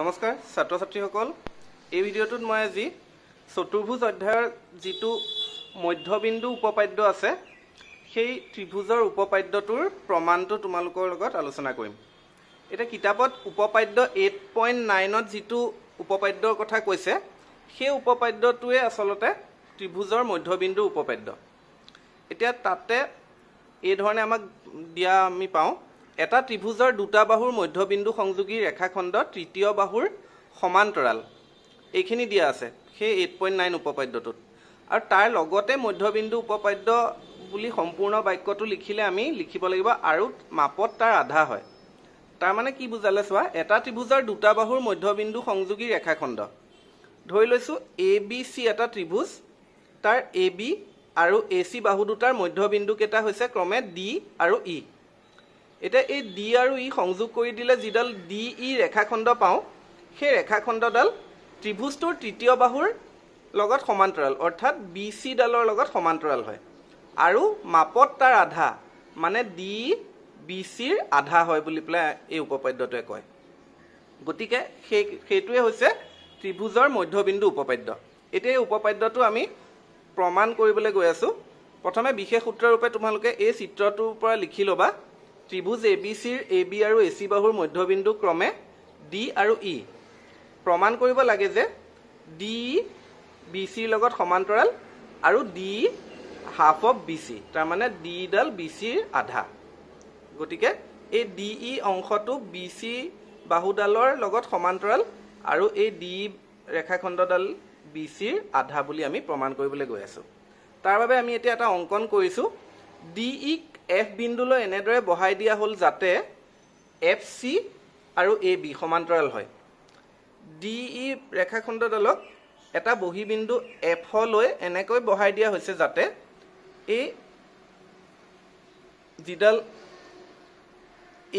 নমস্কাৰ ছাত্ৰ ছাত্ৰীসকল এই ভিডিঅ'টোত মই আজি চতুৰ্ভুজ অধ্যায়ৰ যিটো মধ্যবিন্দু উপপাদ্য আছে সেই ত্ৰিভুজৰ উপপাদ্যটোৰ প্ৰমাণটো তোমালোকৰ লগত আলোচনা কৰিম এতিয়া কিতাপত উপপাদ্য এইট পইণ্ট নাইনত যিটো উপপাদ্যৰ কথা কৈছে সেই উপপাদ্যটোৱে আচলতে ত্ৰিভুজৰ মধ্যবিন্দুৰ উপপাদ্য এতিয়া তাতে এইধৰণে আমাক দিয়া আমি পাওঁ এটা ত্ৰিভুজৰ দুটা বাহুৰ মধ্যবিন্দু সংযোগী ৰেখাখণ্ড তৃতীয় বাহুৰ সমান্তৰাল এইখিনি দিয়া আছে সেই এইট পইণ্ট নাইন উপপাদ্যটোত আৰু তাৰ লগতে মধ্যবিন্দু উপপাদ্য বুলি সম্পূৰ্ণ বাক্যটো লিখিলে আমি লিখিব লাগিব আৰু মাপত তাৰ আধা হয় তাৰমানে কি বুজালে চোৱা এটা ত্ৰিভুজৰ দুটা বাহুৰ মধ্যবিন্দু সংযোগী ৰেখাখণ্ড ধৰি লৈছোঁ এ বি চি এটা ত্ৰিভুজ তাৰ এ বি আৰু এ চি বাহু দুটাৰ মধ্যবিন্দুকেইটা হৈছে ক্ৰমে ডি আৰু ই e। এতিয়া এই ডি আৰু ই সংযোগ কৰি দিলে যিডাল ডি ই ৰেখাখণ্ড পাওঁ সেই ৰেখাখণ্ডডাল ত্ৰিভুজটোৰ তৃতীয় বাহুৰ লগত সমান্তৰাল অৰ্থাৎ বি চি ডালৰ লগত সমান্তৰাল হয় আৰু মাপত তাৰ আধা মানে ডি বি চিৰ আধা হয় বুলি পেলাই এই উপপাদ্যটোৱে কয় গতিকে সেই সেইটোৱে হৈছে ত্ৰিভুজৰ মধ্যবিন্দু উপপাদ্য এতিয়া এই উপপাদ্যটো আমি প্ৰমাণ কৰিবলৈ গৈ আছোঁ প্ৰথমে বিশেষ সূত্ৰৰূপে তোমালোকে এই চিত্ৰটোৰ পৰা লিখি ল'বা ত্ৰিভুজ এ বি চিৰ এ বি আৰু এ চি বাহুৰ মধ্যবিন্দু ক্ৰমে ডি আৰু ই প্ৰমাণ কৰিব লাগে যে ডি বি চিৰ লগত সমান্তৰাল আৰু D half of B C তাৰমানে ডিডাল বি চিৰ আধা গতিকে এই ডি ই অংশটো বি চি বাহুডালৰ লগত সমান্তৰাল আৰু এই ডি ৰেখাখণ্ডডাল বি চিৰ আধা বুলি আমি প্ৰমাণ কৰিবলৈ গৈ আছোঁ তাৰ বাবে আমি এতিয়া এটা অংকন কৰিছোঁ ডি ইক এফ বিন্দুলৈ এনেদৰে বহাই দিয়া হ'ল যাতে এফ চি আৰু এ বি সমান্তৰাল হয় ডি ই e ৰেখাখণ্ডডালক এটা বহীবিন্দু এফলৈ এনেকৈ বহাই দিয়া হৈছে যাতে এই যিডাল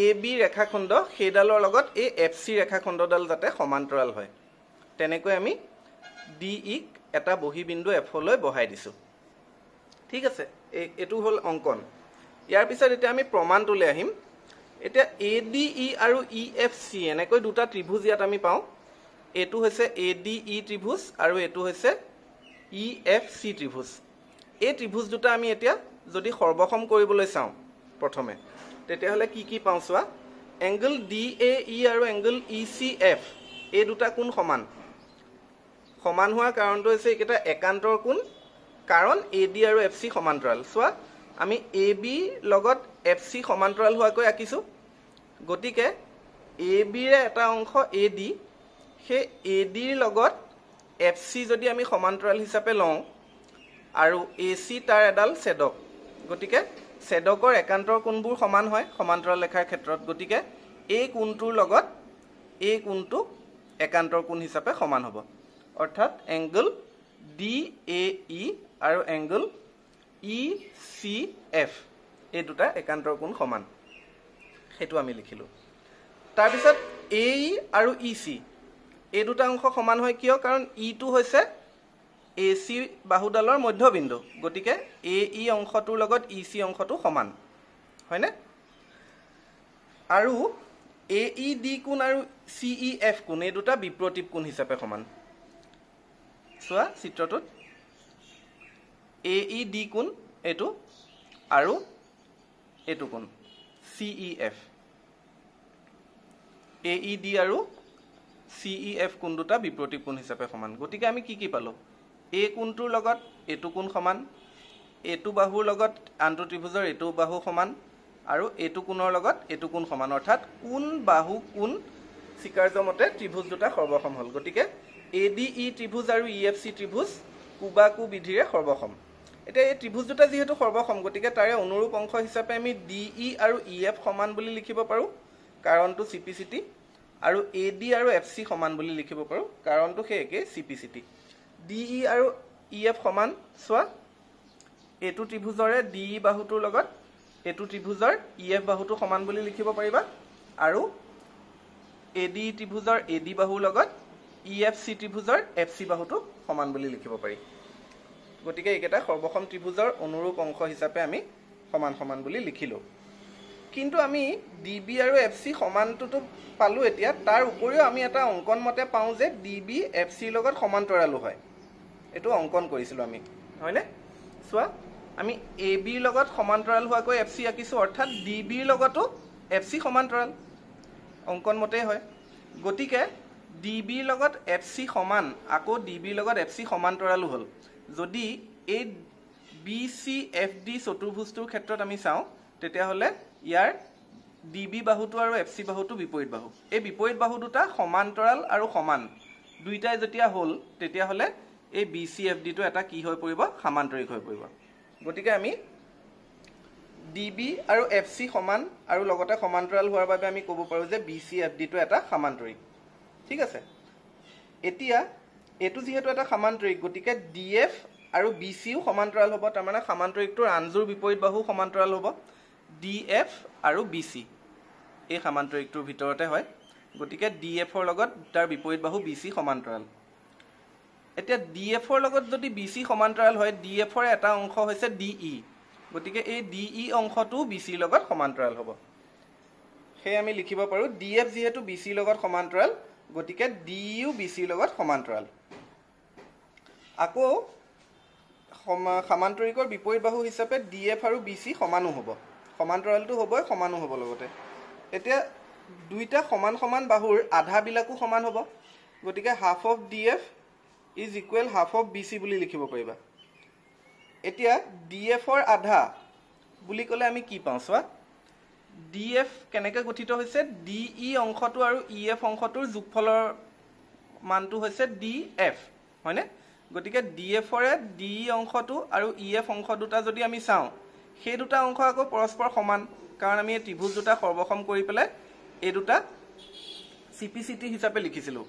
এ বি ৰেখাখণ্ড সেইডালৰ লগত এই এফ চি ৰেখাখণ্ডডাল যাতে সমান্তৰাল হয় তেনেকৈ আমি ডি ইক e এটা বহীবিন্দু এফলৈ বহাই দিছোঁ ঠিক আছে এইটো হ'ল অংকন ইয়াৰ পিছত এতিয়া আমি প্ৰমাণটোলৈ আহিম এতিয়া এ ডি ই আৰু ই এফ চি এনেকৈ দুটা ত্ৰিভুজ ইয়াত আমি পাওঁ এইটো হৈছে এ ডি ই ত্ৰিভুজ আৰু এইটো হৈছে ই এফ চি ত্ৰিভুজ এই ত্ৰিভুজ দুটা আমি এতিয়া যদি সৰ্বসম কৰিবলৈ চাওঁ প্ৰথমে তেতিয়াহ'লে কি কি পাওঁ চোৱা এংগল ডি এ ই আৰু এংগল ই চি এফ এই দুটা কোন সমান সমান হোৱাৰ কাৰণটো হৈছে এইকেইটা একান্তৰ কোন কারণ এ ডি আর এফ সি সমান্তরাল চা আমি এ লগত এফ সি সমান্তরাল হওয়াক আঁকিছো গতি এ বিৰে এটা অংশ এ ডি সেই এ লগত এফ সি যদি আমি সমান্তরাল হিসাবে লওঁ আৰু এ সি তাৰ এডাল ছেদক গতি ছেদকৰ একান্তৰ কোনবোৰ সমান হয় সমান্তৰাল লেখাৰ ক্ষেত্ৰত গতি এই কোণটোৰ লগত এই কোণটোক একান্তৰ কোণ হিচাপে সমান হ'ব অৰ্থাৎ এংগল ডি এ ই আৰু এংগল ই চি এফ এই দুটা একান্তৰ কোণ সমান সেইটো আমি লিখিলোঁ তাৰপিছত এ ই e আৰু ই e, চি এই দুটা অংশ সমান হয় কিয় কাৰণ ইটো হৈছে এ চি বাহুডালৰ মধ্যবিন্দু গতিকে এ ই অংশটোৰ লগত ই চি অংশটো সমান হয়নে আৰু এ ই ডি কোণ আৰু চি ই এফ কোণ এই দুটা বিপ্ৰতিপ কোণ হিচাপে সমান চোৱা চিত্ৰটোত এ ই ডি কোন এইটো আৰু এইটো কোন C E F A E D আৰু চি ই এফ কোন দুটা বিপ্ৰতি কোন হিচাপে সমান গতিকে আমি কি কি পালোঁ এ কোনটোৰ লগত এইটো কোন সমান এইটো বাহুৰ লগত আনটো ত্ৰিভুজৰ এইটো বাহু সমান আৰু এইটো কোণৰ লগত এইটো কোন সমান অৰ্থাৎ কোন বাহু কোণ চিকাৰ্যমতে ত্ৰিভুজ দুটা সৰ্বসম হ'ল গতিকে এ ডি ই ত্ৰিভুজ আৰু ই এফ চি ত্ৰিভুজ কুবাকু বিধিৰে সৰ্বসম এতিয়া এই ত্ৰিভুজ দুটা যিহেতু সৰ্বসম গতিকে তাৰে অনুৰূপ অংশ হিচাপে আমি ডি ই e আৰু ই e এফ সমান বুলি লিখিব পাৰোঁ কাৰণটো চি পি চি টি আৰু এ ডি আৰু এফ চি সমান বুলি লিখিব পাৰোঁ কাৰণটো সেই একেই C P C T D E আৰু ই e এফ সমান চোৱা এইটো ত্ৰিভুজৰে ডি ই বাহুটোৰ লগত এইটো ত্ৰিভুজৰ ই এফ বাহুটো সমান বুলি লিখিব পাৰিবা আৰু এ ডি ত্ৰিভুজৰ এ ডি বাহুৰ লগত ই এফ চি ত্ৰিভুজৰ এফ চি বাহুটো সমান বুলি লিখিব পাৰি গতিকে এইকেইটা সৰ্বসম ত্ৰিভুজৰ অনুৰূপ অংশ হিচাপে আমি সমান সমান বুলি লিখিলোঁ কিন্তু আমি ডি বি আৰু এফ চি সমানটোতো পালোঁ এতিয়া তাৰ উপৰিও আমি এটা অংকন মতে পাওঁ যে ডি বি এফ চিৰ লগত সমান্তৰালো হয় এইটো অংকন কৰিছিলোঁ আমি হয়নে চোৱা আমি এ বিৰ লগত সমান্তৰাল হোৱাকৈ এফ চি আঁকিছোঁ অৰ্থাৎ ডি বিৰ লগতো এফ চি সমান্তৰাল অংকন মতেই হয় গতিকে ডি বিৰ লগত এফ চি সমান আকৌ ডি বিৰ লগত এফ চি সমান্তৰালো হ'ল যদি এই বি চি এফ ডি চতুৰ্ভুজটোৰ ক্ষেত্ৰত আমি চাওঁ তেতিয়াহ'লে ইয়াৰ ডি বি বাহুটো আৰু এফ চি বাহুটো বিপৰীত বাহু এই বিপৰীত বাহু দুটা সমান্তৰাল আৰু সমান দুয়োটাই যেতিয়া হ'ল তেতিয়াহ'লে এই বি চি এফ ডিটো এটা কি হৈ পৰিব সামান্তৰিক হৈ পৰিব গতিকে আমি ডি বি আৰু এফ চি সমান আৰু লগতে সমান্তৰাল হোৱাৰ বাবে আমি ক'ব পাৰোঁ যে বি চি এফ ডিটো এটা সামান্তৰিক ঠিক আছে এতিয়া এইটো যিহেতু এটা সামান্তৰিক গতিকে ডি এফ আৰু বি চিও সমান্তৰাল হ'ব তাৰমানে সামান্তৰিকটোৰ আঞ্জুৰ বিপৰীত বাহু সমান্তৰাল হ'ব ডি এফ আৰু বি চি এই সামান্তৰিকটোৰ ভিতৰতে হয় গতিকে ডি এফৰ লগত তাৰ বিপৰীত বাহু বি চি সমান্তৰাল এতিয়া ডি এফৰ লগত যদি বি চি সমান্তৰাল হয় ডি এফৰ এটা অংশ হৈছে ডি ই গতিকে এই ডি ই অংশটোও বি চিৰ লগত সমান্তৰাল হ'ব সেয়ে আমি লিখিব পাৰোঁ ডি এফ যিহেতু বি চিৰ লগত সমান্তৰাল গতিকে ডি ইউ বি চিৰ লগত সমান্তৰাল আকৌ সামান্তৰিকৰ বিপৰীত বাহু হিচাপে ডি এফ আৰু বি চি সমানো হ'ব সমান্তৰালটো হ'বই সমানো হ'ব লগতে এতিয়া দুইটা সমান সমান বাহুৰ আধাবিলাকো সমান হ'ব গতিকে half of D F is equal half of B C বুলি লিখিব পাৰিবা এতিয়া ডি এফৰ আধা বুলি ক'লে আমি কি পাওঁ চোৱা ডি এফ কেনেকৈ গঠিত হৈছে ডি ই e অংশটো আৰু ই e এফ অংশটোৰ যোগফলৰ মানটো হৈছে ডি এফ হয়নে গতিকে ডি এফৰে ডি ই অংশটো আৰু ই e এফ অংশ দুটা যদি আমি চাওঁ সেই দুটা অংশ আকৌ পৰস্পৰ সমান কাৰণ আমি এই ত্ৰিভুজ দুটা সৰ্বসম কৰি পেলাই এই দুটা চি পি চি টি হিচাপে লিখিছিলোঁ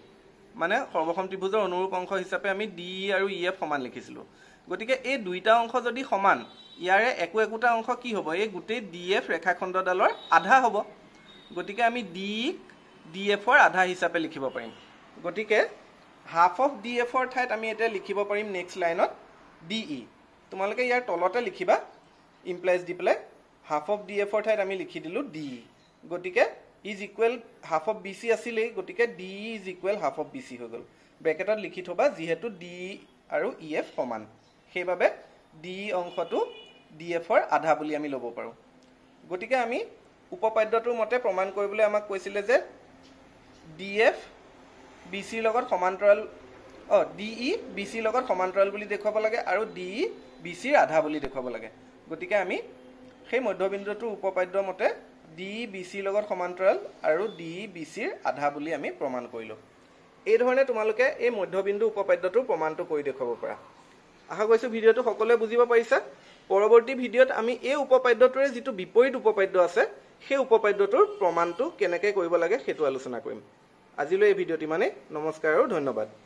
মানে সৰ্বসম ত্ৰিভুজৰ অনুৰূপ অংশ হিচাপে আমি ডি ই আৰু ই এফ সমান লিখিছিলোঁ গতিকে এই দুইটা অংশ যদি সমান ইয়াৰে একো একোটা অংশ কি হ'ব এই গোটেই ডি এফ ৰেখাখণ্ডডালৰ আধা হ'ব গতিকে আমি ডি ইক ডি এফৰ আধা হিচাপে লিখিব পাৰিম গতিকে হাফ অফ ডি এফৰ ঠাইত আমি এতিয়া লিখিব পাৰিম নেক্সট লাইনত ডি ই তোমালোকে ইয়াৰ তলতে লিখিবা ইমপ্লাইজ দি পেলাই হাফ অফ ডি এফৰ ঠাইত আমি লিখি দিলোঁ ডি ই গতিকে is equal half of B C আছিলেই গতিকে D E is equal half of B C হৈ গ'ল ব্ৰেকেটত লিখি থবা যিহেতু ডি ই আৰু ই e এফ সমান সেইবাবে ডি ই অংশটো ডি এফৰ আধা বুলি আমি ল'ব পাৰোঁ গতিকে আমি উপপাদ্যটোৰ মতে প্ৰমাণ কৰিবলৈ আমাক কৈছিলে যে ডি এফ বি চিৰ লগত সমান্তৰাল অঁ ডি ই বি চিৰ লগত সমান্তৰাল বুলি দেখুৱাব লাগে আৰু ডি ই বি চিৰ আধা বুলি দেখুৱাব লাগে গতিকে আমি সেই মধ্যবিন্দুটোৰ উপপাদ্যৰ মতে ডি বি চিৰ লগত সমান্তৰাল আৰু ডি বি চিৰ আধা বুলি আমি প্ৰমাণ কৰিলোঁ এইধৰণে তোমালোকে এই মধ্যবিন্দু উপপাদ্যটোৰ প্ৰমাণটো কৰি দেখুৱাব পাৰা আশা কৰিছোঁ ভিডিঅ'টো সকলোৱে বুজিব পাৰিছা পৰৱৰ্তী ভিডিঅ'ত আমি এই উপপাদ্যটোৰে যিটো বিপৰীত উপপাদ্য আছে সেই উপপাদ্যটোৰ প্ৰমাণটো কেনেকৈ কৰিব লাগে সেইটো আলোচনা কৰিম আজিলৈ এই ভিডিঅ'টো ইমানেই নমস্কাৰ আৰু ধন্যবাদ